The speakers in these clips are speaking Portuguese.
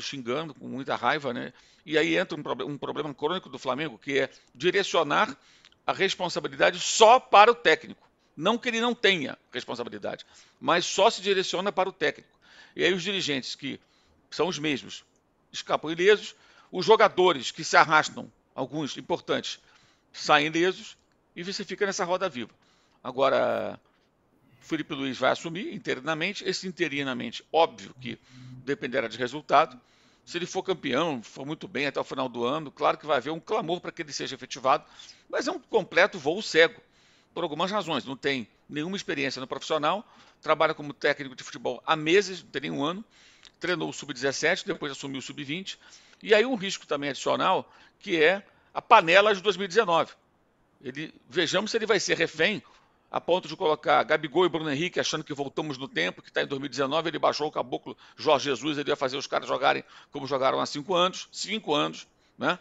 xingando com muita raiva, né? E aí entra um, pro um problema crônico do Flamengo, que é direcionar a responsabilidade só para o técnico. Não que ele não tenha responsabilidade, mas só se direciona para o técnico. E aí os dirigentes, que são os mesmos, escapam ilesos, os jogadores que se arrastam, alguns importantes, saem ilesos, e você fica nessa roda viva. Agora, Felipe Luiz vai assumir interinamente. Esse interinamente, óbvio que dependerá de resultado. Se ele for campeão, for muito bem até o final do ano, claro que vai haver um clamor para que ele seja efetivado, mas é um completo voo cego, por algumas razões. Não tem nenhuma experiência no profissional, trabalha como técnico de futebol há meses, não tem nenhum um ano, treinou o sub-17, depois assumiu o sub-20, e aí um risco também adicional, que é a panela de 2019. Ele, vejamos se ele vai ser refém a ponto de colocar Gabigol e Bruno Henrique, achando que voltamos no tempo, que está em 2019, ele baixou o caboclo Jorge Jesus, ele ia fazer os caras jogarem como jogaram há cinco anos, cinco anos, né?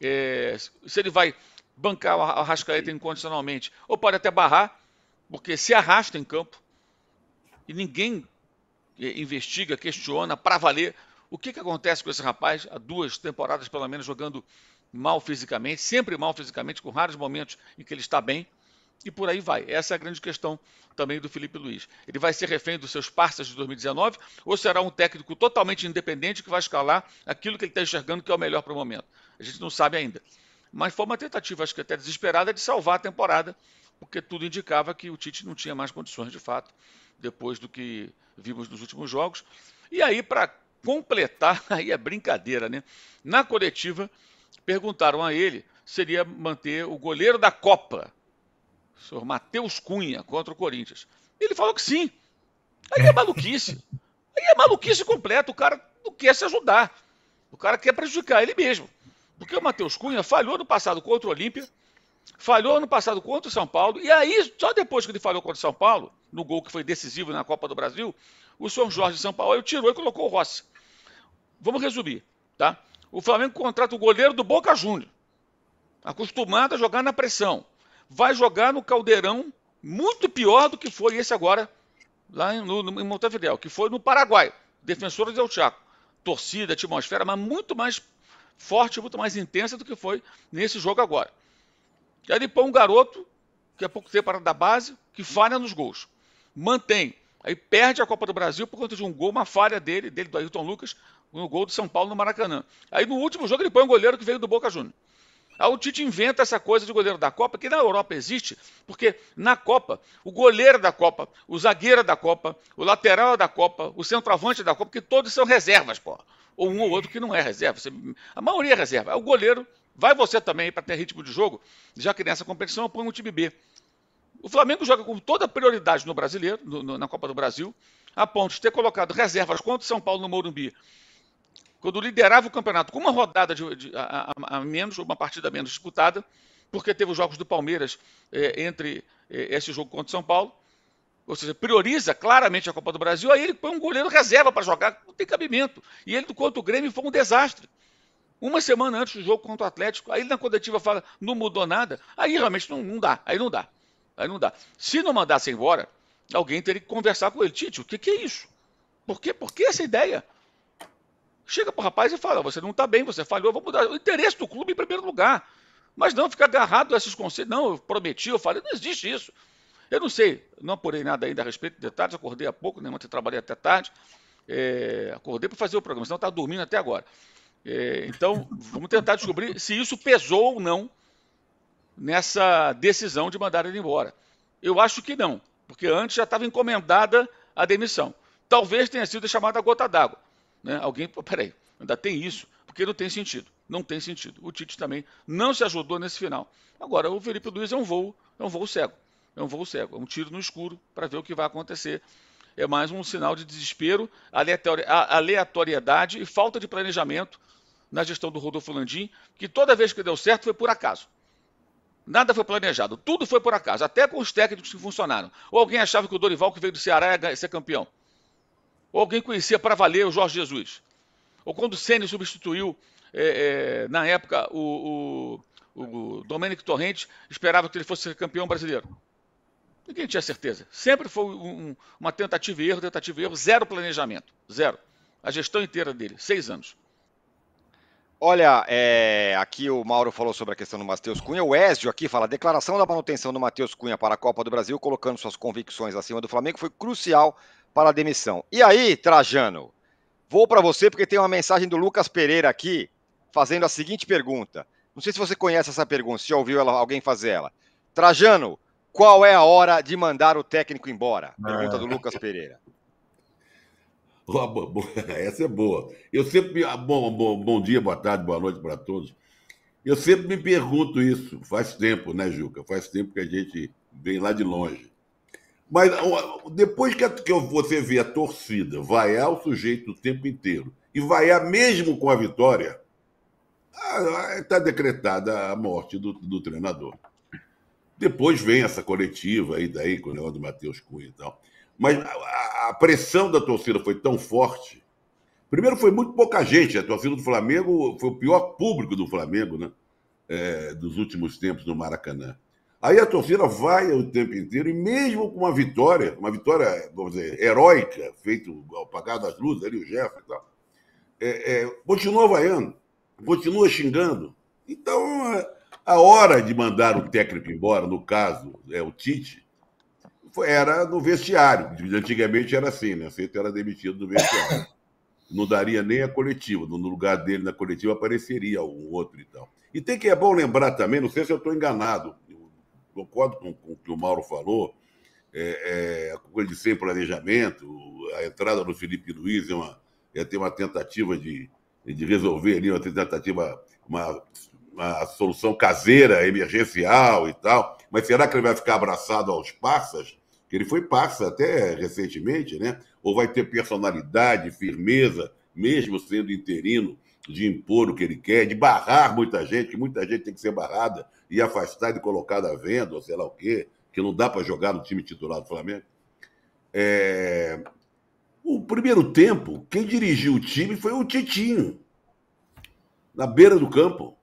É, se ele vai bancar o Arrascaeta incondicionalmente, ou pode até barrar, porque se arrasta em campo e ninguém é, investiga, questiona para valer o que, que acontece com esse rapaz há duas temporadas, pelo menos, jogando mal fisicamente, sempre mal fisicamente, com raros momentos em que ele está bem e por aí vai. Essa é a grande questão também do Felipe Luiz. Ele vai ser refém dos seus parceiros de 2019 ou será um técnico totalmente independente que vai escalar aquilo que ele está enxergando que é o melhor para o momento? A gente não sabe ainda. Mas foi uma tentativa, acho que até desesperada, de salvar a temporada, porque tudo indicava que o Tite não tinha mais condições de fato, depois do que vimos nos últimos jogos. E aí, para completar, aí é brincadeira, né? Na coletiva, perguntaram a ele seria manter o goleiro da Copa senhor Matheus Cunha contra o Corinthians. Ele falou que sim. Aí é maluquice. Aí é maluquice completa. O cara não quer se ajudar. O cara quer prejudicar ele mesmo. Porque o Matheus Cunha falhou no passado contra o Olímpia, falhou no passado contra o São Paulo, e aí, só depois que ele falhou contra o São Paulo, no gol que foi decisivo na Copa do Brasil, o senhor Jorge de São Paulo tirou e colocou o Rossi. Vamos resumir, tá? O Flamengo contrata o goleiro do Boca Júnior, acostumado a jogar na pressão vai jogar no caldeirão muito pior do que foi esse agora lá em, no, em Montevideo, que foi no Paraguai, Defensores El é Chaco. Torcida, atmosfera, mas muito mais forte, muito mais intensa do que foi nesse jogo agora. E aí põe um garoto, que é pouco tempo para da base, que falha nos gols. Mantém. Aí perde a Copa do Brasil por conta de um gol, uma falha dele, dele do Ayrton Lucas, no gol do São Paulo no Maracanã. Aí no último jogo ele põe um goleiro que veio do Boca Juniors o Tite inventa essa coisa de goleiro da Copa, que na Europa existe, porque na Copa, o goleiro da Copa, o zagueiro da Copa, o lateral da Copa, o centroavante da Copa, que todos são reservas, pô. Ou um ou outro que não é reserva. A maioria é reserva. É o goleiro, vai você também para ter ritmo de jogo, já que nessa competição eu ponho um time B. O Flamengo joga com toda a prioridade no brasileiro, no, no, na Copa do Brasil, a ponto de ter colocado reservas contra o São Paulo no Morumbi quando liderava o campeonato com uma rodada de, de, a, a, menos, uma partida menos disputada, porque teve os jogos do Palmeiras é, entre é, esse jogo contra o São Paulo, ou seja, prioriza claramente a Copa do Brasil, aí ele põe um goleiro reserva para jogar, não tem cabimento. E ele, contra o Grêmio, foi um desastre. Uma semana antes do jogo contra o Atlético, aí na coletiva fala, não mudou nada, aí realmente não, não dá, aí não dá, aí não dá. Se não mandasse embora, alguém teria que conversar com ele, Tite, o que, que é isso? Por, quê? Por que essa ideia? Chega o rapaz e fala: você não está bem, você falhou, vou mudar. O interesse do clube em primeiro lugar. Mas não fica agarrado a esses conselhos. Não, eu prometi, eu falei, não existe isso. Eu não sei, não apurei nada ainda a respeito de detalhes, acordei há pouco, né? Ontem trabalhei até tarde. É, acordei para fazer o programa, senão estava dormindo até agora. É, então, vamos tentar descobrir se isso pesou ou não nessa decisão de mandar ele embora. Eu acho que não, porque antes já estava encomendada a demissão. Talvez tenha sido chamada gota d'água. Né? Alguém, peraí, ainda tem isso, porque não tem sentido. Não tem sentido. O Tite também não se ajudou nesse final. Agora, o Felipe Luiz é um voo, é um voo cego. É um voo cego, é um tiro no escuro para ver o que vai acontecer. É mais um sinal de desespero, aleatoriedade e falta de planejamento na gestão do Rodolfo Landim, que toda vez que deu certo foi por acaso. Nada foi planejado, tudo foi por acaso, até com os técnicos que funcionaram. Ou alguém achava que o Dorival que veio do Ceará ia ser campeão ou alguém conhecia para valer o Jorge Jesus. Ou quando o Ceni substituiu, é, é, na época, o, o, o Domenico Torrente, esperava que ele fosse campeão brasileiro. Ninguém tinha certeza. Sempre foi um, uma tentativa e erro, tentativa e erro, zero planejamento, zero. A gestão inteira dele, seis anos. Olha, é, aqui o Mauro falou sobre a questão do Matheus Cunha. O Ézio aqui fala: a declaração da manutenção do Matheus Cunha para a Copa do Brasil, colocando suas convicções acima do Flamengo, foi crucial para a demissão. E aí, Trajano, vou para você porque tem uma mensagem do Lucas Pereira aqui fazendo a seguinte pergunta. Não sei se você conhece essa pergunta, se já ouviu ela, alguém fazer ela. Trajano, qual é a hora de mandar o técnico embora? Pergunta ah. do Lucas Pereira. Essa é boa. Eu sempre. Ah, bom, bom, bom dia, boa tarde, boa noite para todos. Eu sempre me pergunto isso, faz tempo, né, Juca? Faz tempo que a gente vem lá de longe. Mas depois que, que você vê a torcida vaiar o sujeito o tempo inteiro e vaiar mesmo com a vitória, está ah, decretada a morte do, do treinador. Depois vem essa coletiva aí daí com o do Matheus Cunha e tal. Mas a, a, pressão da torcida foi tão forte. Primeiro foi muito pouca gente. A torcida do Flamengo foi o pior público do Flamengo, né? É, dos últimos tempos no Maracanã. Aí a torcida vai o tempo inteiro e mesmo com uma vitória, uma vitória, vamos dizer, heróica, feito ao pagar das luzes ali, o Jeff e tal, é, é, continua vaiando, continua xingando. Então, a hora de mandar o técnico embora, no caso, é o Tite, era no vestiário. Antigamente era assim, né? Feito era demitido do vestiário. Não daria nem a coletiva. No lugar dele na coletiva apareceria um outro e tal. E tem que é bom lembrar também, não sei se eu estou enganado, concordo com, com o que o Mauro falou, é, é, a coisa é de sem planejamento, a entrada do Felipe Luiz é uma, é ter uma tentativa de, de resolver ali, uma tentativa, uma, uma solução caseira, emergencial e tal. Mas será que ele vai ficar abraçado aos passas? Que ele foi passa até recentemente, né? Ou vai ter personalidade, firmeza, mesmo sendo interino, de impor o que ele quer, de barrar muita gente, que muita gente tem que ser barrada e afastar e colocar da venda, ou sei lá o quê, que não dá para jogar no time titular do Flamengo. É... O primeiro tempo, quem dirigiu o time foi o Titinho, na beira do campo.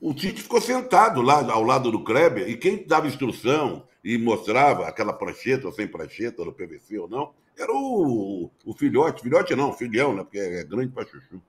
O Tite ficou sentado lá ao lado do Kleber e quem dava instrução e mostrava aquela prancheta ou sem prancheta, no PVC ou não, era o, o filhote. Filhote não, filhão, né? Porque é grande para chuchu.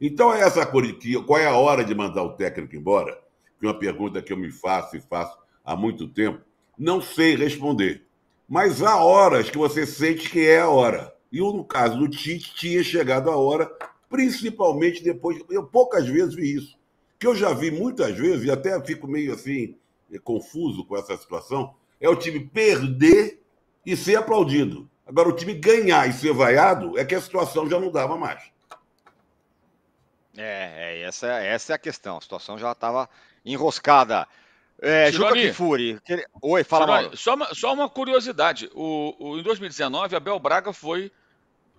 Então é essa coisa qual é a hora de mandar o técnico embora? que é uma pergunta que eu me faço e faço há muito tempo, não sei responder. Mas há horas que você sente que é a hora. E no caso do Tite, tinha chegado a hora, principalmente depois. Eu poucas vezes vi isso. Que eu já vi muitas vezes, e até fico meio assim, eh, confuso com essa situação, é o time perder e ser aplaudido. Agora, o time ganhar e ser vaiado é que a situação já não dava mais. É, é essa, essa é a questão. A situação já estava enroscada. É, Cironi, Juca Kifuri. Oi, fala, mal. Mauro. Só uma, só uma curiosidade. O, o, em 2019, Abel Braga foi.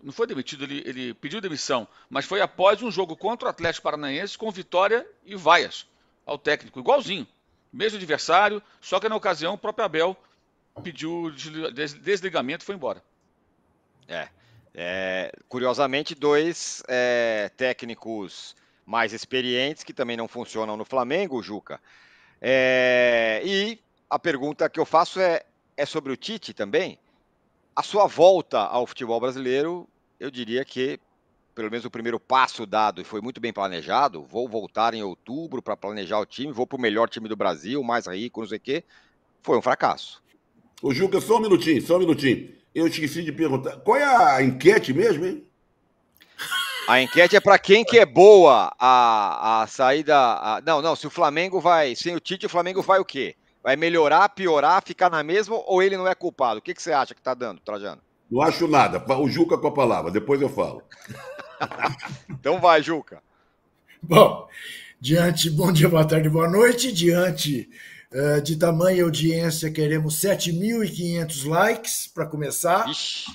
Não foi demitido, ele, ele pediu demissão, mas foi após um jogo contra o Atlético Paranaense com vitória e vaias ao técnico, igualzinho. Mesmo adversário, só que na ocasião o próprio Abel pediu desligamento e foi embora. É. é curiosamente, dois é, técnicos mais experientes, que também não funcionam no Flamengo, Juca. É, e a pergunta que eu faço é, é sobre o Tite também. A sua volta ao futebol brasileiro, eu diria que pelo menos o primeiro passo dado e foi muito bem planejado. Vou voltar em outubro para planejar o time, vou para o melhor time do Brasil, mais rico, não sei o quê. Foi um fracasso. Ô, Juca, só um minutinho, só um minutinho. Eu esqueci de perguntar. Qual é a enquete mesmo, hein? A enquete é para quem que é boa a, a saída. A... Não, não, se o Flamengo vai. Sem o Tite, o Flamengo vai o quê? Vai melhorar, piorar, ficar na mesma ou ele não é culpado? O que, que você acha que está dando, Trajano? Não acho nada. O Juca com a palavra, depois eu falo. então vai, Juca. Bom, diante, bom dia, boa tarde, boa noite. Diante eh, de tamanha audiência, queremos 7.500 likes para começar. Ixi,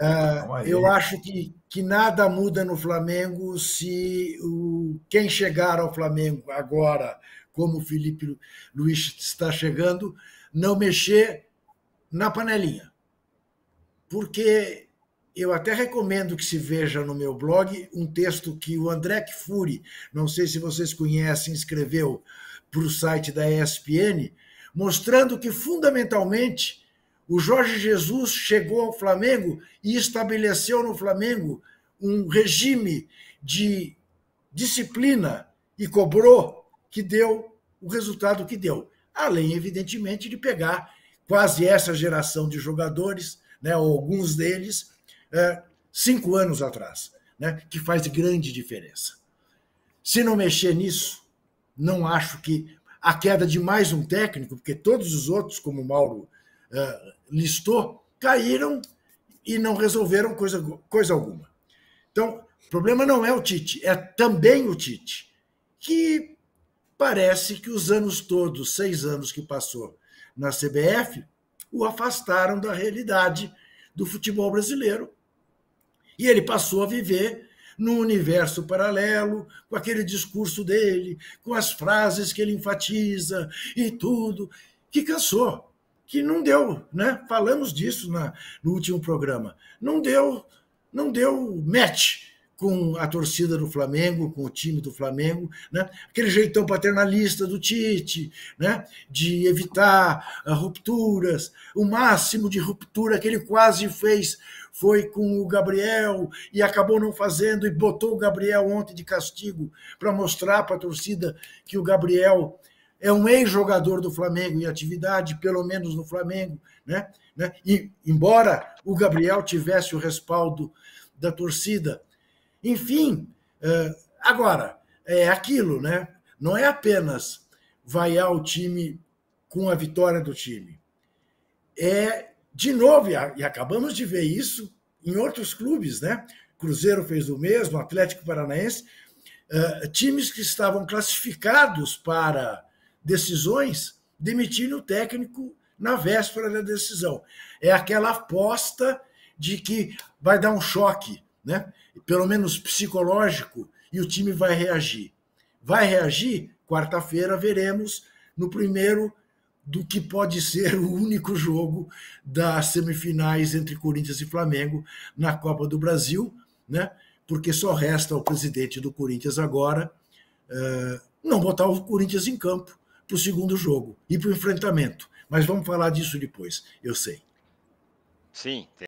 uh, eu acho que, que nada muda no Flamengo se o, quem chegar ao Flamengo agora, como o Felipe Luiz está chegando, não mexer na panelinha. Porque eu até recomendo que se veja no meu blog um texto que o André Kfouri, não sei se vocês conhecem, escreveu para o site da ESPN, mostrando que, fundamentalmente, o Jorge Jesus chegou ao Flamengo e estabeleceu no Flamengo um regime de disciplina e cobrou que deu o resultado que deu. Além, evidentemente, de pegar quase essa geração de jogadores, né, ou alguns deles, é, cinco anos atrás, né, que faz grande diferença. Se não mexer nisso, não acho que a queda de mais um técnico, porque todos os outros, como o Mauro uh, listou, caíram e não resolveram coisa, coisa alguma. Então, o problema não é o Tite, é também o Tite, que parece que os anos todos, seis anos que passou na CBF, o afastaram da realidade do futebol brasileiro. E ele passou a viver num universo paralelo, com aquele discurso dele, com as frases que ele enfatiza e tudo, que cansou, que não deu, né? Falamos disso na, no último programa. Não deu, não deu match com a torcida do Flamengo, com o time do Flamengo, né? aquele jeitão paternalista do Tite, né? de evitar ah, rupturas, o máximo de ruptura que ele quase fez foi com o Gabriel e acabou não fazendo e botou o Gabriel ontem de castigo para mostrar para a torcida que o Gabriel é um ex-jogador do Flamengo em atividade, pelo menos no Flamengo, né? né? E embora o Gabriel tivesse o respaldo da torcida, enfim, eh, agora é aquilo, né? Não é apenas vaiar o time com a vitória do time, é de novo, e acabamos de ver isso em outros clubes, né? Cruzeiro fez o mesmo, Atlético Paranaense, eh, times que estavam classificados para decisões, demitindo o técnico na véspera da decisão. É aquela aposta de que vai dar um choque, né? pelo menos psicológico, e o time vai reagir. Vai reagir? Quarta-feira veremos no primeiro do que pode ser o único jogo das semifinais entre Corinthians e Flamengo na Copa do Brasil, né? Porque só resta ao presidente do Corinthians agora uh, não botar o Corinthians em campo para o segundo jogo e para o enfrentamento. Mas vamos falar disso depois, eu sei. Sim, tem.